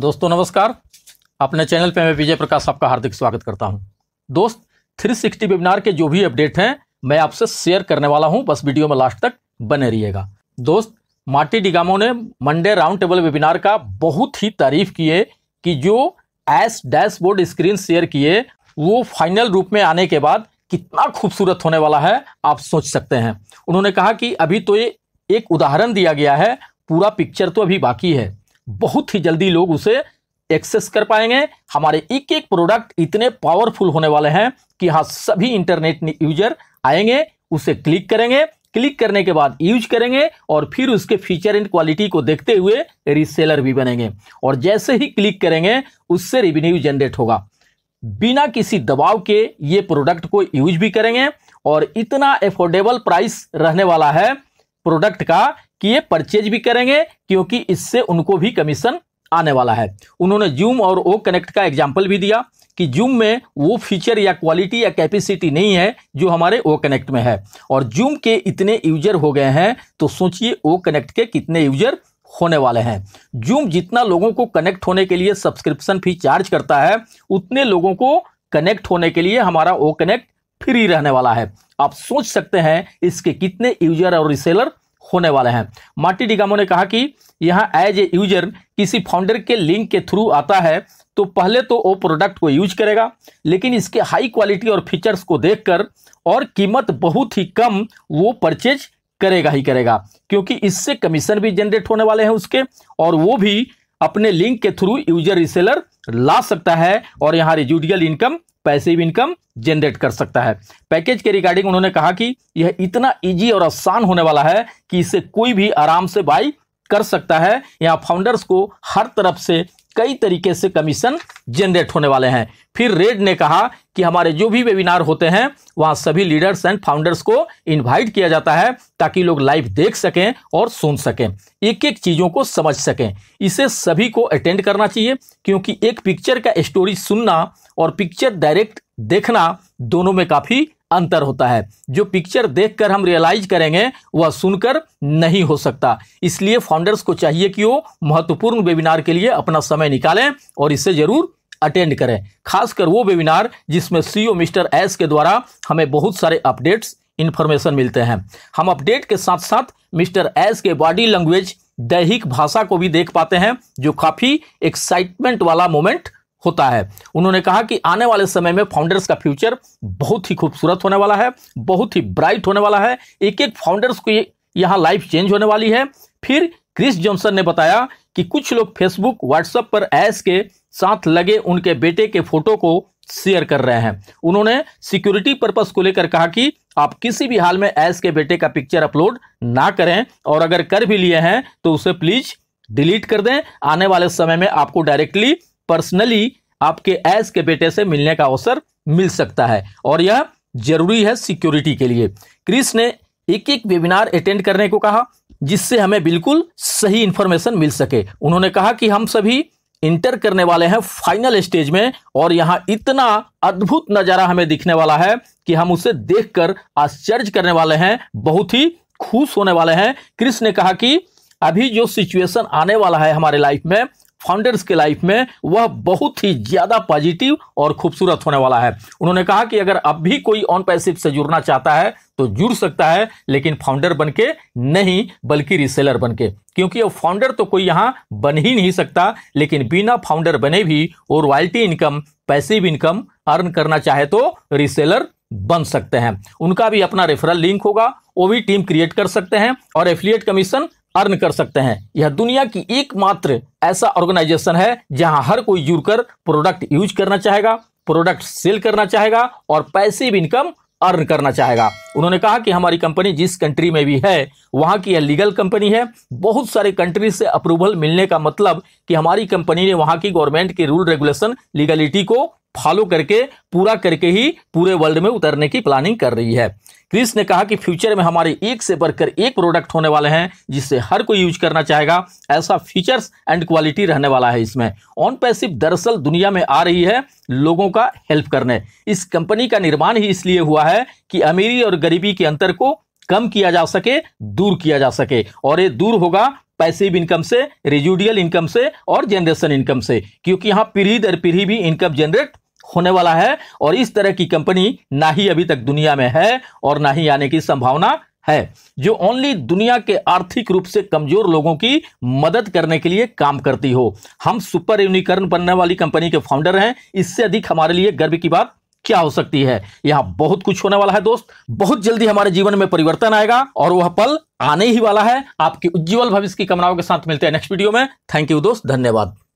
दोस्तों नमस्कार अपने चैनल पे मैं विजय प्रकाश आपका हार्दिक स्वागत करता हूं दोस्त 360 वेबिनार के जो भी अपडेट हैं मैं आपसे शेयर करने वाला हूं बस वीडियो में लास्ट तक बने रहिएगा दोस्त मार्टी डिगामो ने मंडे राउंड टेबल वेबिनार का बहुत ही तारीफ किए कि जो एस डैशबोर्ड स्क्रीन शेयर किए वो फाइनल रूप में आने के बाद कितना खूबसूरत होने वाला है आप सोच सकते हैं उन्होंने कहा कि अभी तो ये एक उदाहरण दिया गया है पूरा पिक्चर तो अभी बाकी है बहुत ही जल्दी लोग उसे एक्सेस कर पाएंगे हमारे एक एक प्रोडक्ट इतने पावरफुल होने वाले हैं कि यहाँ सभी इंटरनेट यूजर आएंगे उसे क्लिक करेंगे क्लिक करने के बाद यूज करेंगे और फिर उसके फीचर एंड क्वालिटी को देखते हुए रीसेलर भी बनेंगे और जैसे ही क्लिक करेंगे उससे रेवेन्यू जनरेट होगा बिना किसी दबाव के ये प्रोडक्ट को यूज भी करेंगे और इतना एफोर्डेबल प्राइस रहने वाला है प्रोडक्ट का कि ये परचेज भी करेंगे क्योंकि इससे उनको भी कमीशन आने वाला है उन्होंने जूम और ओ कनेक्ट का एग्जाम्पल भी दिया कि जूम में वो फीचर या क्वालिटी या कैपेसिटी नहीं है जो हमारे ओ कनेक्ट में है और जूम के इतने यूजर हो गए हैं तो सोचिए ओ कनेक्ट के कितने यूजर होने वाले हैं जूम जितना लोगों को कनेक्ट होने के लिए सब्सक्रिप्शन फी चार्ज करता है उतने लोगों को कनेक्ट होने के लिए हमारा ओ कनेक्ट फ्री रहने वाला है आप सोच सकते हैं इसके कितने यूजर और रिसेलर होने वाले हैं मार्टी डिगामो ने कहा कि यहाँ एज ए यूजर किसी फाउंडर के लिंक के थ्रू आता है तो पहले तो वो प्रोडक्ट को यूज करेगा लेकिन इसके हाई क्वालिटी और फीचर्स को देखकर और कीमत बहुत ही कम वो परचेज करेगा ही करेगा क्योंकि इससे कमीशन भी जनरेट होने वाले हैं उसके और वो भी अपने लिंक के थ्रू यूजर रिसेलर ला सकता है और यहाँ रिजुडियल इनकम पैसे इनकम जनरेट कर सकता है पैकेज के रिगार्डिंग उन्होंने कहा कि यह इतना इजी और आसान होने वाला है कि इसे कोई भी आराम से बाई कर सकता है यहाँ फाउंडर्स को हर तरफ से कई तरीके से कमीशन जनरेट होने वाले हैं फिर रेड ने कहा कि हमारे जो भी वेबिनार होते हैं वहाँ सभी लीडर्स एंड फाउंडर्स को इनवाइट किया जाता है ताकि लोग लाइव देख सकें और सुन सकें एक एक चीज़ों को समझ सकें इसे सभी को अटेंड करना चाहिए क्योंकि एक पिक्चर का स्टोरी सुनना और पिक्चर डायरेक्ट देखना दोनों में काफ़ी अंतर होता है जो पिक्चर देखकर हम रियलाइज करेंगे वह सुनकर नहीं हो सकता इसलिए फाउंडर्स को चाहिए कि वो महत्वपूर्ण वेबिनार के लिए अपना समय निकालें और इसे ज़रूर अटेंड करें खासकर वो वेबिनार जिसमें सीईओ e मिस्टर एस के द्वारा हमें बहुत सारे अपडेट्स इन्फॉर्मेशन मिलते हैं हम अपडेट के साथ साथ मिस्टर एस के बॉडी लैंग्वेज दैहिक भाषा को भी देख पाते हैं जो काफ़ी एक्साइटमेंट वाला मोमेंट होता है उन्होंने कहा कि आने वाले समय में फाउंडर्स का फ्यूचर बहुत ही खूबसूरत होने वाला है बहुत ही ब्राइट होने वाला है एक एक फाउंडर्स को यहाँ लाइफ चेंज होने वाली है फिर क्रिस जॉनसन ने बताया कि कुछ लोग फेसबुक व्हाट्सएप पर ऐस के साथ लगे उनके बेटे के फोटो को शेयर कर रहे हैं उन्होंने सिक्योरिटी पर्पज को लेकर कहा कि आप किसी भी हाल में ऐस के बेटे का पिक्चर अपलोड ना करें और अगर कर भी लिए हैं तो उसे प्लीज डिलीट कर दें आने वाले समय में आपको डायरेक्टली पर्सनली आपके एस के बेटे से मिलने का अवसर मिल सकता है और यह जरूरी है सिक्योरिटी के लिए क्रिस ने एक एक वेबिनार अटेंड करने को कहा जिससे हमें बिल्कुल सही इन्फॉर्मेशन मिल सके उन्होंने कहा कि हम सभी इंटर करने वाले हैं फाइनल स्टेज में और यहाँ इतना अद्भुत नज़ारा हमें दिखने वाला है कि हम उसे देखकर आश्चर्य करने वाले हैं बहुत ही खुश होने वाले हैं क्रिस ने कहा कि अभी जो सिचुएशन आने वाला है हमारे लाइफ में फाउंडर्स के लाइफ में वह बहुत ही ज़्यादा पॉजिटिव और खूबसूरत होने वाला है उन्होंने कहा कि अगर अब भी कोई ऑन पैसिव से जुड़ना चाहता है तो जुड़ सकता है लेकिन फाउंडर बन के नहीं बल्कि रिसेलर बन के क्योंकि अब फाउंडर तो कोई यहाँ बन ही नहीं सकता लेकिन बिना फाउंडर बने भी वो royalty income passive income earn करना चाहे तो रिसेलर बन सकते हैं उनका भी अपना रेफरल लिंक होगा वो भी टीम क्रिएट कर सकते हैं और एफिलिएट कमीशन अर्न कर सकते हैं यह दुनिया की एकमात्र ऐसा ऑर्गेनाइजेशन है जहां हर कोई जुड़कर प्रोडक्ट यूज करना चाहेगा प्रोडक्ट सेल करना चाहेगा और पैसे भी इनकम अर्न करना चाहेगा उन्होंने कहा कि हमारी कंपनी जिस कंट्री में भी है वहां की यह लीगल कंपनी है बहुत सारे कंट्री से अप्रूवल मिलने का मतलब कि हमारी कंपनी ने वहां की गवर्नमेंट के रूल रेगुलेशन लीगलिटी को फॉलो करके पूरा करके ही पूरे वर्ल्ड में उतरने की प्लानिंग कर रही है क्रिस ने कहा कि फ्यूचर में हमारे एक से बढ़कर एक प्रोडक्ट होने वाले हैं जिससे हर कोई यूज करना चाहेगा ऐसा फीचर्स एंड क्वालिटी रहने वाला है इसमें ऑन पैसिव दरअसल दुनिया में आ रही है लोगों का हेल्प करने इस कंपनी का निर्माण ही इसलिए हुआ है कि अमीरी और गरीबी के अंतर को कम किया जा सके दूर किया जा सके और ये दूर होगा पैसिव इनकम से रेजुडियल इनकम से और जनरेशन इनकम से क्योंकि यहाँ पीढ़ी दर पीढ़ी भी इनकम जनरेट होने वाला है और इस तरह की कंपनी ना ही अभी तक दुनिया में है और ना ही आने की संभावना है जो ओनली दुनिया के आर्थिक रूप से कमजोर लोगों की मदद करने के लिए काम करती हो हम सुपर यूनिकर्न बनने वाली कंपनी के फाउंडर हैं इससे अधिक हमारे लिए गर्व की बात क्या हो सकती है यहां बहुत कुछ होने वाला है दोस्त बहुत जल्दी हमारे जीवन में परिवर्तन आएगा और वह पल आने ही वाला है आपके उज्जवल भविष्य की कमनाओं के साथ मिलते हैं नेक्स्ट वीडियो में थैंक यू दोस्त धन्यवाद